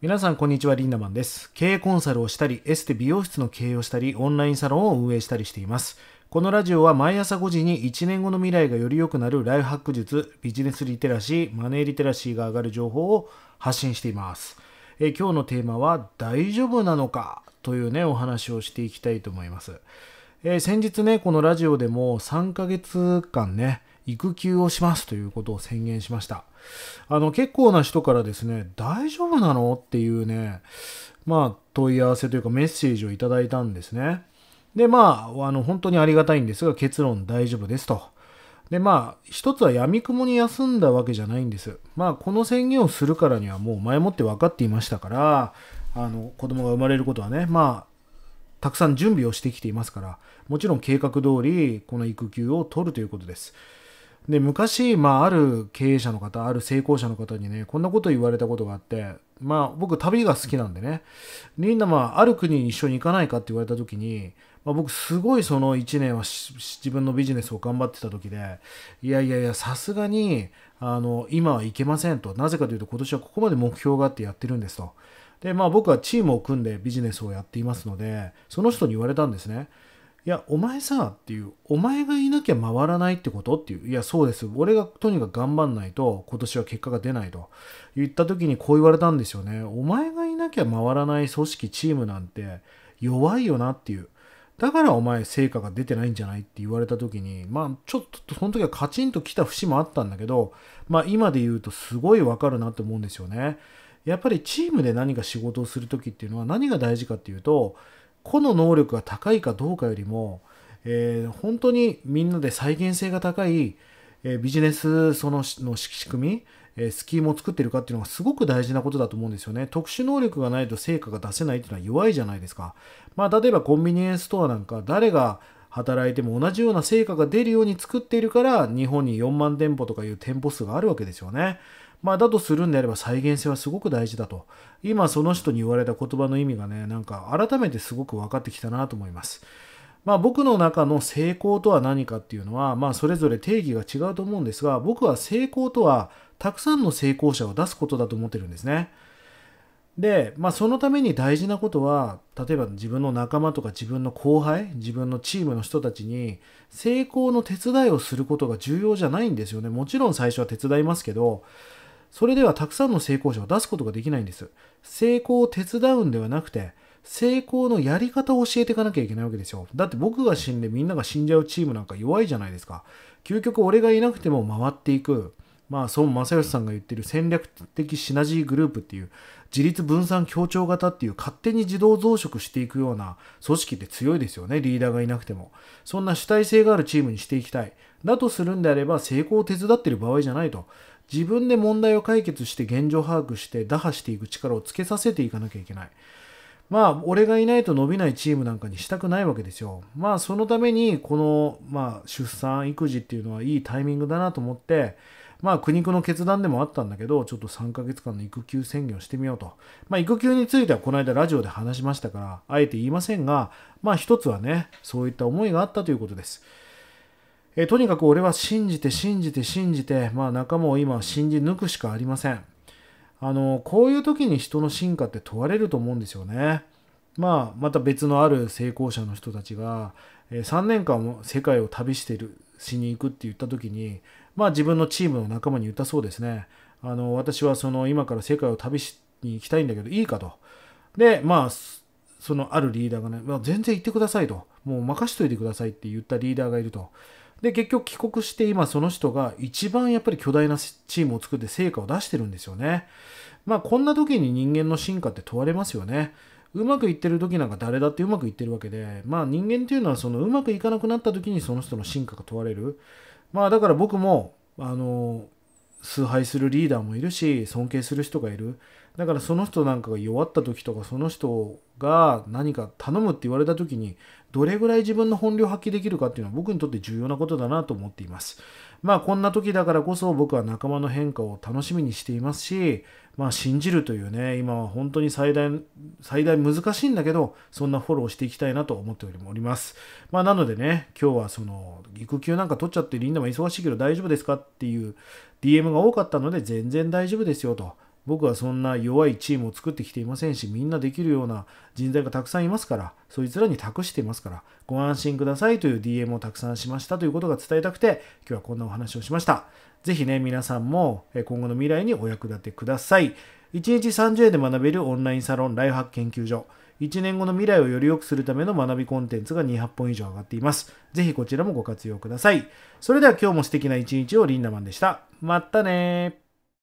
皆さん、こんにちは。リンダマンです。経営コンサルをしたり、エステ美容室の経営をしたり、オンラインサロンを運営したりしています。このラジオは毎朝5時に1年後の未来がより良くなるライフハック術、ビジネスリテラシー、マネーリテラシーが上がる情報を発信しています。え今日のテーマは、大丈夫なのかというね、お話をしていきたいと思います。え先日ね、このラジオでも3ヶ月間ね、育休をしますということを宣言しました。あの、結構な人からですね、大丈夫なのっていうね、まあ、問い合わせというかメッセージをいただいたんですね。で、まあ、あの、本当にありがたいんですが、結論大丈夫ですと。で、まあ、一つは闇雲に休んだわけじゃないんです。まあ、この宣言をするからにはもう前もって分かっていましたから、あの、子供が生まれることはね、まあ、たくさん準備をしてきていますから、もちろん計画通り、この育休を取るということです。で昔、まあ、ある経営者の方ある成功者の方にねこんなこと言われたことがあってまあ僕旅が好きなんでねみんな、まあ、ある国に一緒に行かないかって言われた時に、まあ、僕すごいその1年は自分のビジネスを頑張ってた時でいやいやいやさすがにあの今は行けませんとなぜかというと今年はここまで目標があってやってるんですとでまあ僕はチームを組んでビジネスをやっていますのでその人に言われたんですねいや、お前さ、っていう、お前がいなきゃ回らないってことっていう、いや、そうです。俺がとにかく頑張んないと、今年は結果が出ないと言った時にこう言われたんですよね。お前がいなきゃ回らない組織、チームなんて弱いよなっていう。だからお前成果が出てないんじゃないって言われた時に、まあちょっとその時はカチンと来た節もあったんだけど、まあ今で言うとすごいわかるなって思うんですよね。やっぱりチームで何か仕事をする時っていうのは何が大事かっていうと、個の能力が高いかどうかよりも、えー、本当にみんなで再現性が高い、えー、ビジネスそのの仕組み、えー、スキームを作ってるかっていうのがすごく大事なことだと思うんですよね。特殊能力がないと成果が出せないっていうのは弱いじゃないですか。まあ、例えばコンビニエンスストアなんか誰が働いても同じような成果が出るように作っているから日本に4万店舗とかいう店舗数があるわけですよね。まあ、だとするんであれば再現性はすごく大事だと。今その人に言われた言葉の意味がね、なんか改めてすごく分かってきたなと思います。まあ、僕の中の成功とは何かっていうのは、まあ、それぞれ定義が違うと思うんですが、僕は成功とはたくさんの成功者を出すことだと思ってるんですね。で、まあ、そのために大事なことは、例えば自分の仲間とか自分の後輩、自分のチームの人たちに成功の手伝いをすることが重要じゃないんですよね。もちろん最初は手伝いますけど、それではたくさんの成功者を出すことができないんです。成功を手伝うんではなくて、成功のやり方を教えていかなきゃいけないわけですよ。だって僕が死んでみんなが死んじゃうチームなんか弱いじゃないですか。究極俺がいなくても回っていく。まあ、孫正義さんが言ってる戦略的シナジーグループっていう、自立分散協調型っていう勝手に自動増殖していくような組織って強いですよね、リーダーがいなくても。そんな主体性があるチームにしていきたい。だとするんであれば、成功を手伝ってる場合じゃないと。自分で問題を解決して現状把握して打破していく力をつけさせていかなきゃいけない。まあ、俺がいないと伸びないチームなんかにしたくないわけですよ。まあ、そのために、この、まあ、出産、育児っていうのはいいタイミングだなと思って、まあ、苦肉の決断でもあったんだけど、ちょっと3ヶ月間の育休宣言をしてみようと。まあ、育休についてはこの間ラジオで話しましたから、あえて言いませんが、まあ、一つはね、そういった思いがあったということです。えー、とにかく俺は信じて信じて信じて、まあ仲間を今信じ抜くしかありません。あの、こういう時に人の進化って問われると思うんですよね。まあ、また別のある成功者の人たちが、えー、3年間も世界を旅してる、しに行くって言った時に、まあ自分のチームの仲間に言ったそうですね。あの、私はその今から世界を旅しに行きたいんだけど、いいかと。で、まあ、そのあるリーダーがね、まあ、全然行ってくださいと。もう任しといてくださいって言ったリーダーがいると。で、結局帰国して今その人が一番やっぱり巨大なチームを作って成果を出してるんですよね。まあこんな時に人間の進化って問われますよね。うまくいってる時なんか誰だってうまくいってるわけで、まあ人間っていうのはそのうまくいかなくなった時にその人の進化が問われる。まあだから僕も、あの、崇拝するリーダーもいるし尊敬する人がいるだからその人なんかが弱った時とかその人が何か頼むって言われた時にどれぐらい自分の本領発揮できるかっていうのは僕にとって重要なことだなと思っていますまあこんな時だからこそ僕は仲間の変化を楽しみにしていますし、まあ信じるというね、今は本当に最大、最大難しいんだけど、そんなフォローしていきたいなと思っております。まあなのでね、今日はその、育休なんか取っちゃってリンダも忙しいけど大丈夫ですかっていう DM が多かったので全然大丈夫ですよと。僕はそんな弱いチームを作ってきていませんし、みんなできるような人材がたくさんいますから、そいつらに託していますから、ご安心くださいという DM をたくさんしましたということが伝えたくて、今日はこんなお話をしました。ぜひね、皆さんも今後の未来にお役立てください。1日30円で学べるオンラインサロンライフハック研究所。1年後の未来をより良くするための学びコンテンツが200本以上上がっています。ぜひこちらもご活用ください。それでは今日も素敵な一日をリンダマンでした。またね